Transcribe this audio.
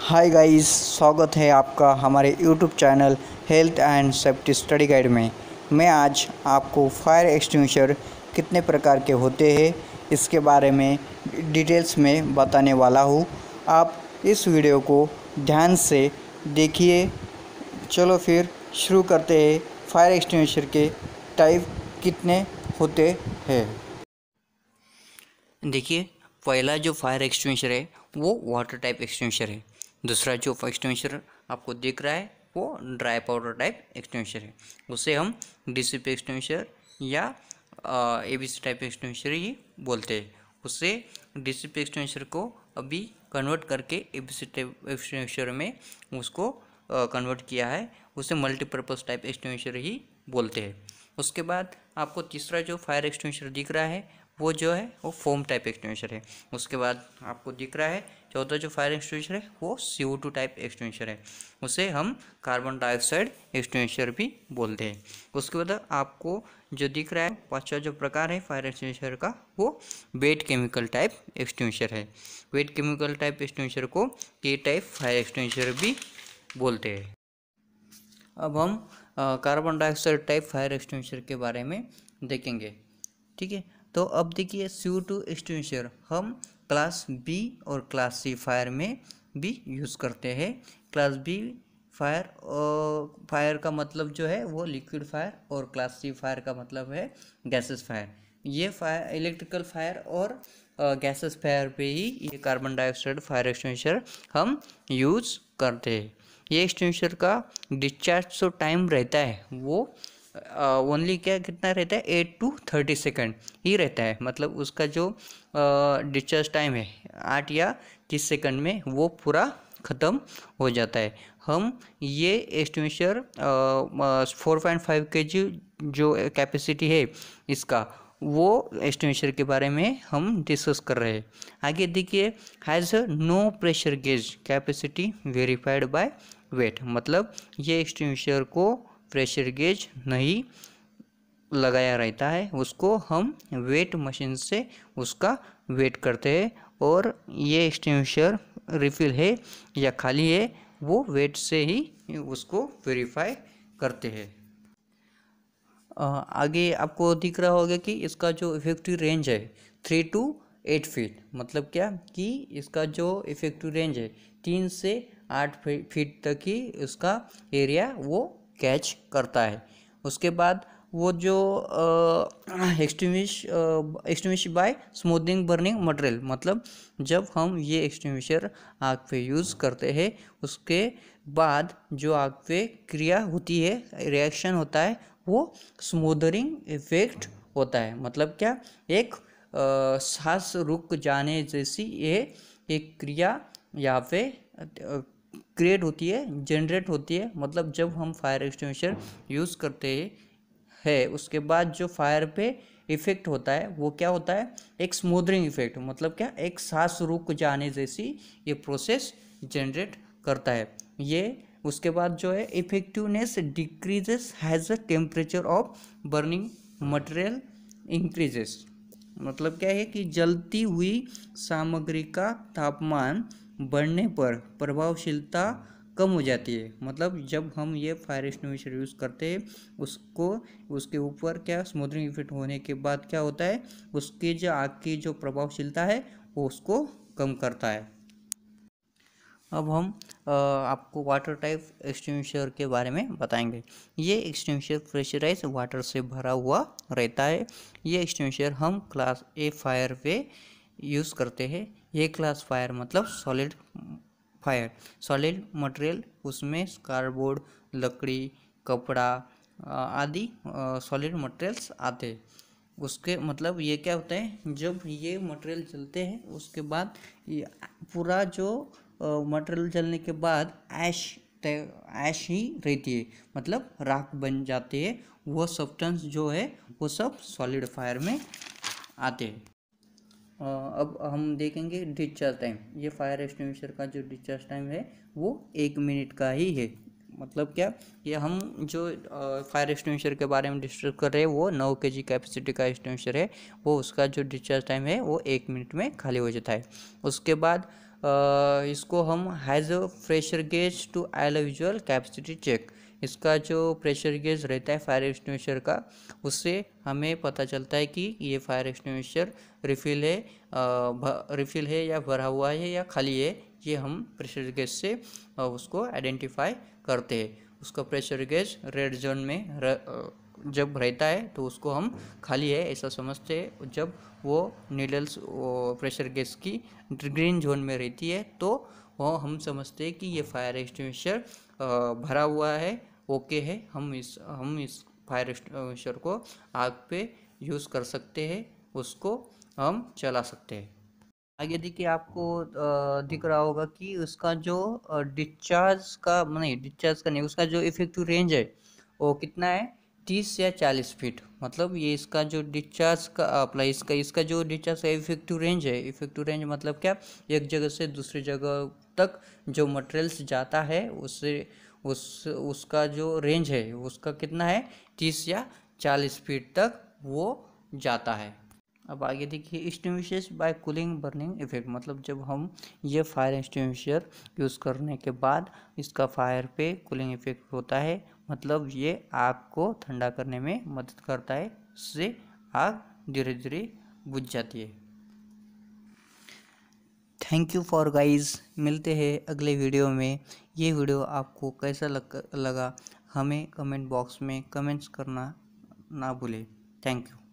hi guys स्वागत है आपका हमारे YouTube channel health and safety study guide में मैं आज आपको फायर एक्सटिंग्विशर कितने प्रकार के होते हैं इसके बारे में डिटेल्स में बताने वाला हूँ आप इस वीडियो को ध्यान से देखिए चलो फिर शुरू करते हैं फायर एक्सटिंग्विशर के टाइप कितने होते हैं देखिए पहला जो फायर एक्सटिंग्विशर है वो वाटर टाइप एक्सटिंग्विशर है दूसरा जो एक्सटेंशन आपको दिख रहा है वो ड्राई पाउडर टाइप एक्सटेंशन है उसे हम डिसिप एक्सटेंशन या A B C type extension ही बोलते हैं उसे डिसिप एक्सटेंशन को अभी कन्वर्ट करके A B C type extension में उसको कन्वर्ट किया है उसे मल्टीपर्पज़ टाइप एक्सटेंशन ही बोलते हैं उसके बाद आपको तीसरा जो फायर एक्सटेंशन दिख रहा है वो जो है वो फोम टाइप एक्सटेंशन है उसके बाद आपको दिख रहा है चौथा जो फायर एक्सटेंशन है वो C O two type extension है उसे हम कार्बन डाइऑक्साइड एक्सटेंशन भी बोलते हैं उसके बाद आपको जो दिख रहा है पाँचवा जो प्रकार है फायर एक्सटेंशन का वो वेट केमिकल टाइप एक्सटेंशन है वेट केमिकल टाइप एक्सटेंशन को के टाइप फायर एक्सटेंशन भी बोलते हैं अब हम carbon dioxide type fire extension के बारे में देखेंगे ठीक है तो अब देखिए सी ओ टू एक्सटेंशन हम क्लास बी और क्लास सी फायर में भी यूज़ करते हैं क्लास बी फायर फायर का मतलब जो है वो लिक्विड फायर और क्लास सी फायर का मतलब है गैसेस फायर ये फायर इलेक्ट्रिकल फायर और गैसेस फायर पे ही ये कार्बन डाइऑक्साइड फायर एक्सटेंशर हम यूज़ करते हैं ये एक्सटेंशर का डिस्चार्ज जो टाइम रहता है वो ओनली uh, क्या कितना रहता है एट टू थर्टी सेकेंड ही रहता है मतलब उसका जो डिस्चार्ज uh, टाइम है आठ या तीस सेकेंड में वो पूरा ख़त्म हो जाता है हम ये एस्टिमेशन फोर पॉइंट फाइव के जी जो कैपेसिटी है इसका वो एस्टिमेशन के बारे में हम डिस्कस कर रहे हैं आगे देखिए has no pressure gauge capacity verified by weight मतलब ये एक्सटिंग्विशर को प्रेशर गेज नहीं लगाया रहता है उसको हम वेट मशीन से उसका वेट करते हैं और ये एक्सटेंशर रिफिल है या खाली है वो वेट से ही उसको वेरीफाई करते हैं आगे आपको दिख रहा होगा कि इसका जो इफेक्टिव रेंज है थ्री टू एट फीट मतलब क्या कि इसका जो इफेक्टिव रेंज है तीन से आठ फीट तक ही इसका एरिया वो कैच करता है उसके बाद वो जो extinguish extinguish by smoothing burning material मतलब जब हम ये एक्सटिंग्विशर आग पे यूज़ करते हैं उसके बाद जो आग पे क्रिया होती है रिएक्शन होता है वो स्मूदरिंग इफेक्ट होता है मतलब क्या एक आ, सांस रुक जाने जैसी ये एक क्रिया यहाँ पे क्रिएट होती है जनरेट होती है मतलब जब हम फायर एक्सटिंग्विशर यूज़ करते हैं उसके बाद जो फायर पे इफेक्ट होता है वो क्या होता है एक स्मूदरिंग इफेक्ट मतलब क्या एक सांस रुक जाने जैसी ये प्रोसेस जनरेट करता है ये उसके बाद जो है effectiveness decreases has a temperature of burning material increases मतलब क्या है कि जलती हुई सामग्री का तापमान बढ़ने पर प्रभावशीलता कम हो जाती है मतलब जब हम ये फायर एक्सटिंग्विशर यूज़ करते हैं उसको उसके ऊपर क्या स्मूदनिंग इफेक्ट होने के बाद क्या होता है उसकी जो आग की जो प्रभावशीलता है वो उसको कम करता है अब हम आ, आपको वाटर टाइप एक्सटिंग्विशर के बारे में बताएंगे ये एक्सटिंग्विशर प्रेशराइज वाटर से भरा हुआ रहता है ये एक्सटिंग्विशर हम क्लास ए फायर पे यूज़ करते हैं ये क्लास फायर मतलब सॉलिड फायर सॉलिड मटेरियल उसमें कार्डबोर्ड लकड़ी कपड़ा आदि सॉलिड मटेरियल्स आते हैं उसके मतलब ये क्या होता है जब ये मटेरियल जलते हैं उसके बाद पूरा जो मटेरियल जलने के बाद ऐश ऐश ही रहती है मतलब राख बन जाती है वो सब्सटेंस जो है वो सब सॉलिड फायर में आते हैं अब हम देखेंगे डिस्चार्ज टाइम ये फायर एक्सटिंग्विशर का जो डिस्चार्ज टाइम है वो एक मिनट का ही है मतलब क्या ये हम जो फायर एक्सटिंग्विशर के बारे में डिस्कस कर रहे हैं वो नौ के जी कैपेसिटी का एक्सटिंग्विशर है वो उसका जो डिस्चार्ज टाइम है वो एक मिनट में खाली हो जाता है उसके बाद आ, इसको हम has a pressure gauge to L capacity check इसका जो प्रेशर गेज रहता है फायर एक्सटिंग्विशर का उससे हमें पता चलता है कि ये फायर एक्सटिंग्विशर रिफिल है रिफिल है या भरा हुआ है या खाली है ये हम प्रेशर गेज से उसको आइडेंटिफाई करते हैं उसका प्रेशर गेज रेड जोन में र, जब रहता है तो उसको हम खाली है ऐसा समझते हैं जब वो नीडल्स प्रेशर गैस की ग्रीन जोन में रहती है तो वो हम समझते हैं कि ये फायर एक्सटिंग्विशर भरा हुआ है ओके है हम इस हम इस फायर एक्सटिंग्विशर को आग पे यूज़ कर सकते हैं उसको हम चला सकते हैं आगे देखिए आपको दिख रहा होगा कि उसका जो डिस्चार्ज का नहीं डिस्चार्ज का नहीं उसका जो इफेक्टिव रेंज है वो कितना है तीस या चालीस फीट मतलब ये इसका जो डिस्चार्ज का अप्लाई इसका इसका जो डिस्चार्ज का इफेक्टिव रेंज है इफेक्टिव रेंज मतलब क्या एक जगह से दूसरी जगह तक जो मटेरियल्स जाता है उससे उस उसका जो रेंज है उसका कितना है तीस या चालीस फीट तक वो जाता है अब आगे देखिए extinguishes by cooling burning effect मतलब जब हम ये फायर एक्सटिंग्विशर यूज़ करने के बाद इसका फायर पे कूलिंग इफेक्ट होता है मतलब ये आग को ठंडा करने में मदद करता है इससे आग धीरे धीरे बुझ जाती है थैंक यू फॉर गाइज़ मिलते हैं अगले वीडियो में ये वीडियो आपको कैसा लग, लगा हमें कमेंट बॉक्स में कमेंट्स करना ना भूलें थैंक यू